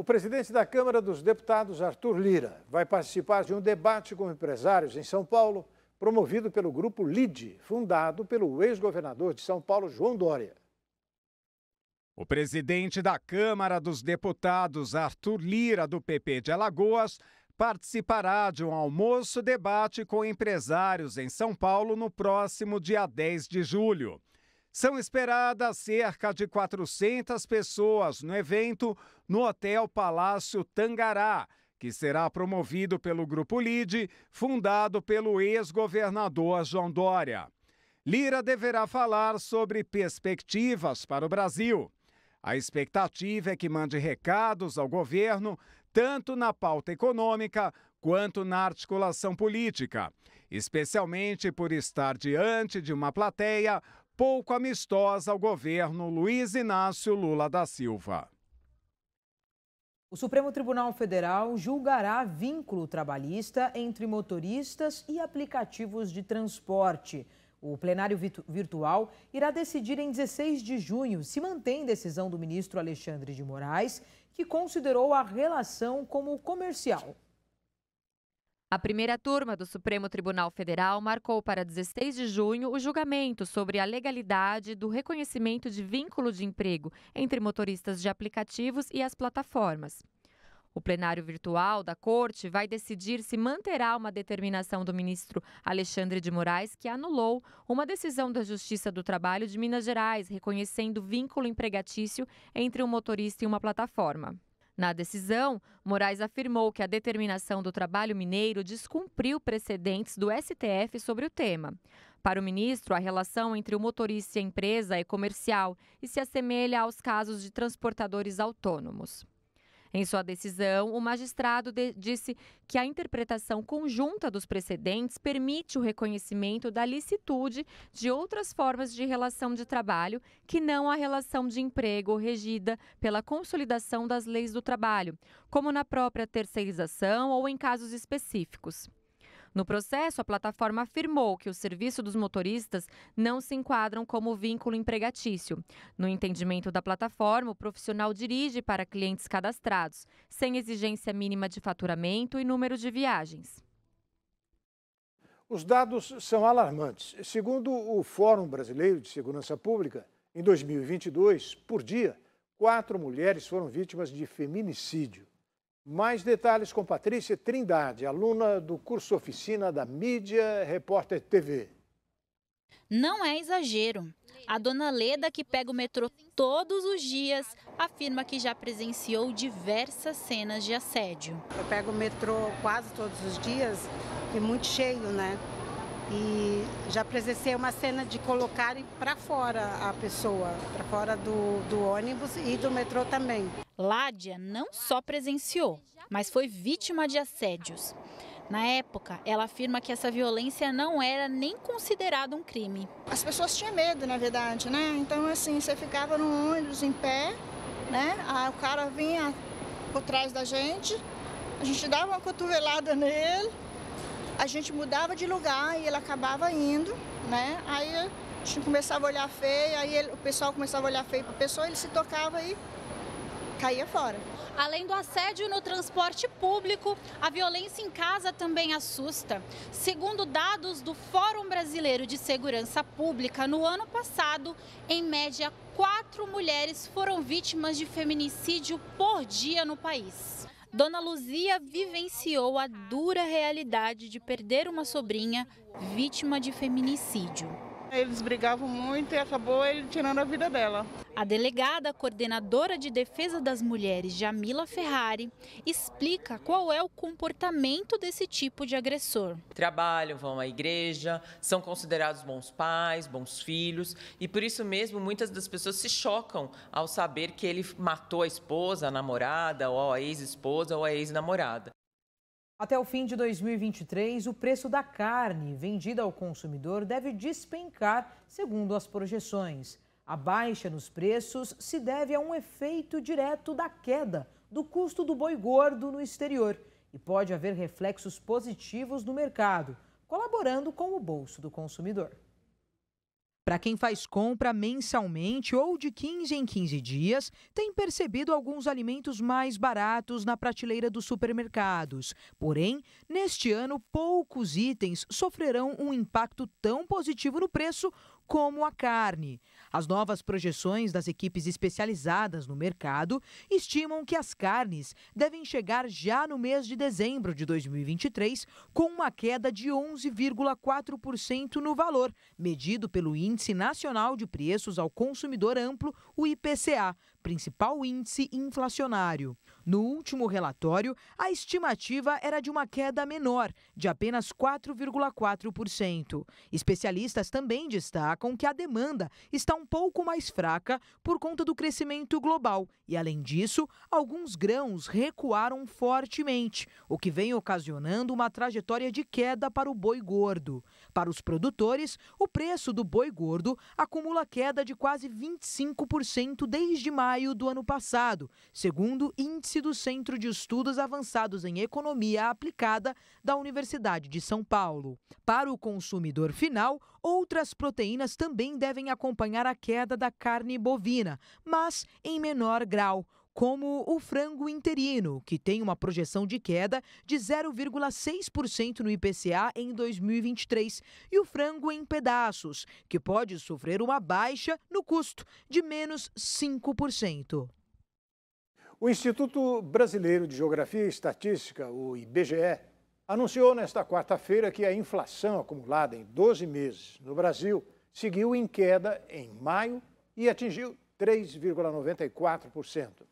O presidente da Câmara dos Deputados, Arthur Lira, vai participar de um debate com empresários em São Paulo, promovido pelo grupo LIDE, fundado pelo ex-governador de São Paulo, João Dória. O presidente da Câmara dos Deputados, Arthur Lira, do PP de Alagoas, participará de um almoço-debate com empresários em São Paulo no próximo dia 10 de julho. São esperadas cerca de 400 pessoas no evento, no Hotel Palácio Tangará, que será promovido pelo Grupo LIDE, fundado pelo ex-governador João Dória. Lira deverá falar sobre perspectivas para o Brasil. A expectativa é que mande recados ao governo, tanto na pauta econômica quanto na articulação política, especialmente por estar diante de uma plateia pouco amistosa ao governo Luiz Inácio Lula da Silva. O Supremo Tribunal Federal julgará vínculo trabalhista entre motoristas e aplicativos de transporte. O plenário virtual irá decidir em 16 de junho se mantém decisão do ministro Alexandre de Moraes, que considerou a relação como comercial. A primeira turma do Supremo Tribunal Federal marcou para 16 de junho o julgamento sobre a legalidade do reconhecimento de vínculo de emprego entre motoristas de aplicativos e as plataformas. O plenário virtual da Corte vai decidir se manterá uma determinação do ministro Alexandre de Moraes, que anulou uma decisão da Justiça do Trabalho de Minas Gerais, reconhecendo vínculo empregatício entre um motorista e uma plataforma. Na decisão, Moraes afirmou que a determinação do trabalho mineiro descumpriu precedentes do STF sobre o tema. Para o ministro, a relação entre o motorista e a empresa é comercial e se assemelha aos casos de transportadores autônomos. Em sua decisão, o magistrado de disse que a interpretação conjunta dos precedentes permite o reconhecimento da licitude de outras formas de relação de trabalho que não a relação de emprego regida pela consolidação das leis do trabalho, como na própria terceirização ou em casos específicos. No processo, a plataforma afirmou que o serviço dos motoristas não se enquadram como vínculo empregatício. No entendimento da plataforma, o profissional dirige para clientes cadastrados, sem exigência mínima de faturamento e número de viagens. Os dados são alarmantes. Segundo o Fórum Brasileiro de Segurança Pública, em 2022, por dia, quatro mulheres foram vítimas de feminicídio. Mais detalhes com Patrícia Trindade, aluna do curso Oficina da Mídia Repórter TV. Não é exagero. A dona Leda, que pega o metrô todos os dias, afirma que já presenciou diversas cenas de assédio. Eu pego o metrô quase todos os dias e muito cheio, né? E já presenciei uma cena de colocarem para fora a pessoa, para fora do, do ônibus e do metrô também. Ládia não só presenciou, mas foi vítima de assédios. Na época, ela afirma que essa violência não era nem considerada um crime. As pessoas tinham medo, na verdade, né? Então, assim, você ficava no ônibus em pé, né? Aí, o cara vinha por trás da gente, a gente dava uma cotovelada nele, a gente mudava de lugar e ele acabava indo, né? Aí a gente começava a olhar feio, aí ele, o pessoal começava a olhar feio para a pessoa, ele se tocava e caía fora. Além do assédio no transporte público, a violência em casa também assusta. Segundo dados do Fórum Brasileiro de Segurança Pública, no ano passado, em média, quatro mulheres foram vítimas de feminicídio por dia no país. Dona Luzia vivenciou a dura realidade de perder uma sobrinha vítima de feminicídio. Eles brigavam muito e acabou ele tirando a vida dela. A delegada coordenadora de defesa das mulheres, Jamila Ferrari, explica qual é o comportamento desse tipo de agressor. Trabalham, vão à igreja, são considerados bons pais, bons filhos, e por isso mesmo muitas das pessoas se chocam ao saber que ele matou a esposa, a namorada, ou a ex-esposa, ou a ex-namorada. Até o fim de 2023, o preço da carne vendida ao consumidor deve despencar, segundo as projeções. A baixa nos preços se deve a um efeito direto da queda do custo do boi gordo no exterior e pode haver reflexos positivos no mercado, colaborando com o bolso do consumidor. Para quem faz compra mensalmente ou de 15 em 15 dias, tem percebido alguns alimentos mais baratos na prateleira dos supermercados. Porém, neste ano, poucos itens sofrerão um impacto tão positivo no preço como a carne. As novas projeções das equipes especializadas no mercado estimam que as carnes devem chegar já no mês de dezembro de 2023 com uma queda de 11,4% no valor, medido pelo Índice Nacional de Preços ao Consumidor Amplo, o IPCA, principal índice inflacionário. No último relatório, a estimativa era de uma queda menor, de apenas 4,4%. Especialistas também destacam que a demanda está um pouco mais fraca por conta do crescimento global e, além disso, alguns grãos recuaram fortemente, o que vem ocasionando uma trajetória de queda para o boi gordo. Para os produtores, o preço do boi gordo acumula queda de quase 25% desde maio do ano passado, segundo índice do Centro de Estudos Avançados em Economia Aplicada da Universidade de São Paulo. Para o consumidor final, outras proteínas também devem acompanhar a queda da carne bovina, mas em menor grau como o frango interino, que tem uma projeção de queda de 0,6% no IPCA em 2023, e o frango em pedaços, que pode sofrer uma baixa no custo de menos 5%. O Instituto Brasileiro de Geografia e Estatística, o IBGE, anunciou nesta quarta-feira que a inflação acumulada em 12 meses no Brasil seguiu em queda em maio e atingiu 3,94%.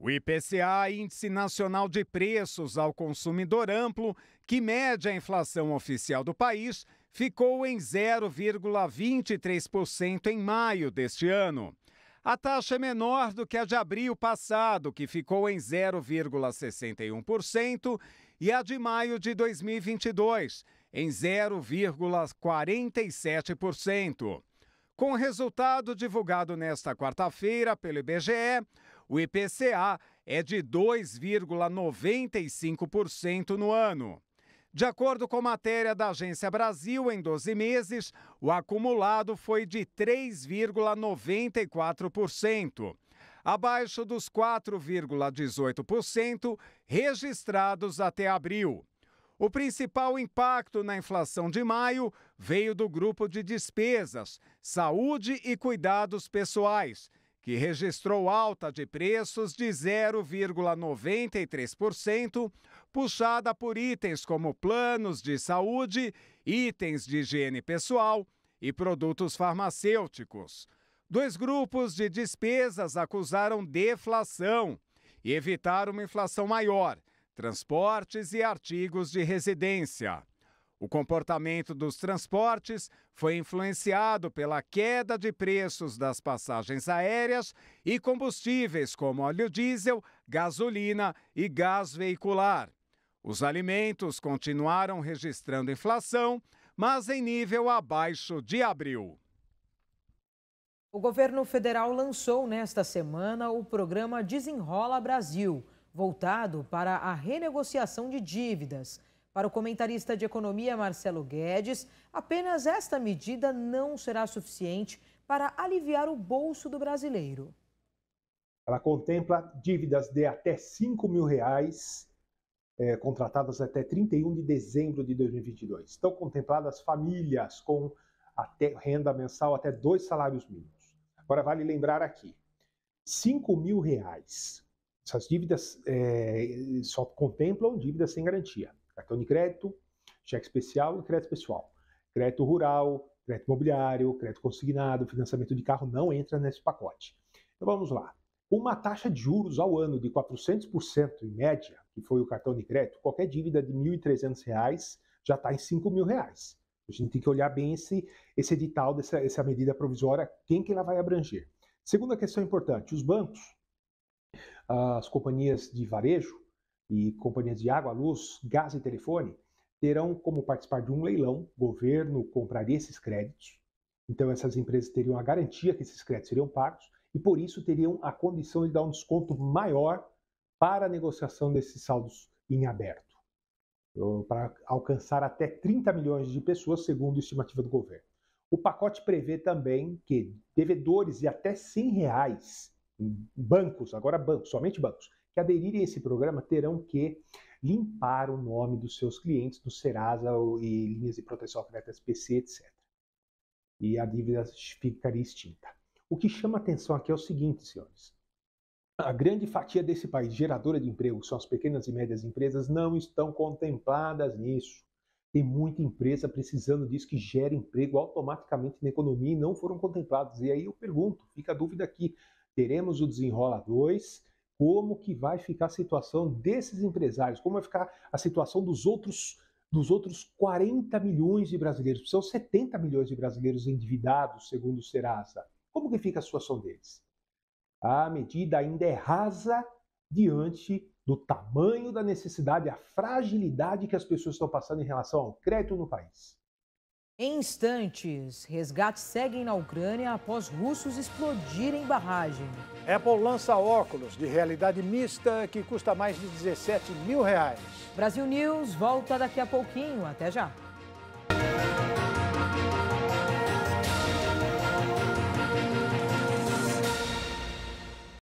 O IPCA, Índice Nacional de Preços ao Consumidor Amplo, que mede a inflação oficial do país, ficou em 0,23% em maio deste ano. A taxa é menor do que a de abril passado, que ficou em 0,61%, e a de maio de 2022, em 0,47%. Com o resultado divulgado nesta quarta-feira pelo IBGE, o IPCA é de 2,95% no ano. De acordo com matéria da Agência Brasil, em 12 meses, o acumulado foi de 3,94%, abaixo dos 4,18% registrados até abril. O principal impacto na inflação de maio veio do grupo de despesas, saúde e cuidados pessoais, que registrou alta de preços de 0,93%, puxada por itens como planos de saúde, itens de higiene pessoal e produtos farmacêuticos. Dois grupos de despesas acusaram deflação e evitaram uma inflação maior: transportes e artigos de residência. O comportamento dos transportes foi influenciado pela queda de preços das passagens aéreas e combustíveis como óleo diesel, gasolina e gás veicular. Os alimentos continuaram registrando inflação, mas em nível abaixo de abril. O governo federal lançou nesta semana o programa Desenrola Brasil, voltado para a renegociação de dívidas. Para o comentarista de economia Marcelo Guedes, apenas esta medida não será suficiente para aliviar o bolso do brasileiro. Ela contempla dívidas de até 5 mil reais, é, contratadas até 31 de dezembro de 2022. Estão contempladas famílias com até renda mensal até dois salários mínimos. Agora, vale lembrar aqui, 5 mil reais. Essas dívidas é, só contemplam dívidas sem garantia cartão de crédito, cheque especial e crédito pessoal. Crédito rural, crédito imobiliário, crédito consignado, financiamento de carro não entra nesse pacote. Então vamos lá. Uma taxa de juros ao ano de 400% em média, que foi o cartão de crédito, qualquer dívida de R$ 1.300 já está em R$ 5.000. A gente tem que olhar bem esse, esse edital, dessa, essa medida provisória, quem que ela vai abranger. Segunda questão importante, os bancos, as companhias de varejo, e companhias de água, luz, gás e telefone terão como participar de um leilão, o governo compraria esses créditos, então essas empresas teriam a garantia que esses créditos seriam pagos e por isso teriam a condição de dar um desconto maior para a negociação desses saldos em aberto, para alcançar até 30 milhões de pessoas, segundo a estimativa do governo. O pacote prevê também que devedores de até 100 reais, bancos, agora bancos, somente bancos, que aderirem a esse programa terão que limpar o nome dos seus clientes do Serasa e linhas de proteção ao (P.C.) SPC, etc. E a dívida ficaria extinta. O que chama atenção aqui é o seguinte, senhores. A grande fatia desse país geradora de emprego, são as pequenas e médias empresas, não estão contempladas nisso. Tem muita empresa precisando disso que gera emprego automaticamente na economia e não foram contemplados. E aí eu pergunto, fica a dúvida aqui, teremos o Desenrola 2 como que vai ficar a situação desses empresários, como vai ficar a situação dos outros dos outros 40 milhões de brasileiros, são 70 milhões de brasileiros endividados, segundo o Serasa. Como que fica a situação deles? A medida ainda é rasa diante do tamanho da necessidade, a fragilidade que as pessoas estão passando em relação ao crédito no país. Em instantes, resgates seguem na Ucrânia após russos explodirem barragem. Apple lança óculos de realidade mista que custa mais de 17 mil reais. Brasil News volta daqui a pouquinho. Até já.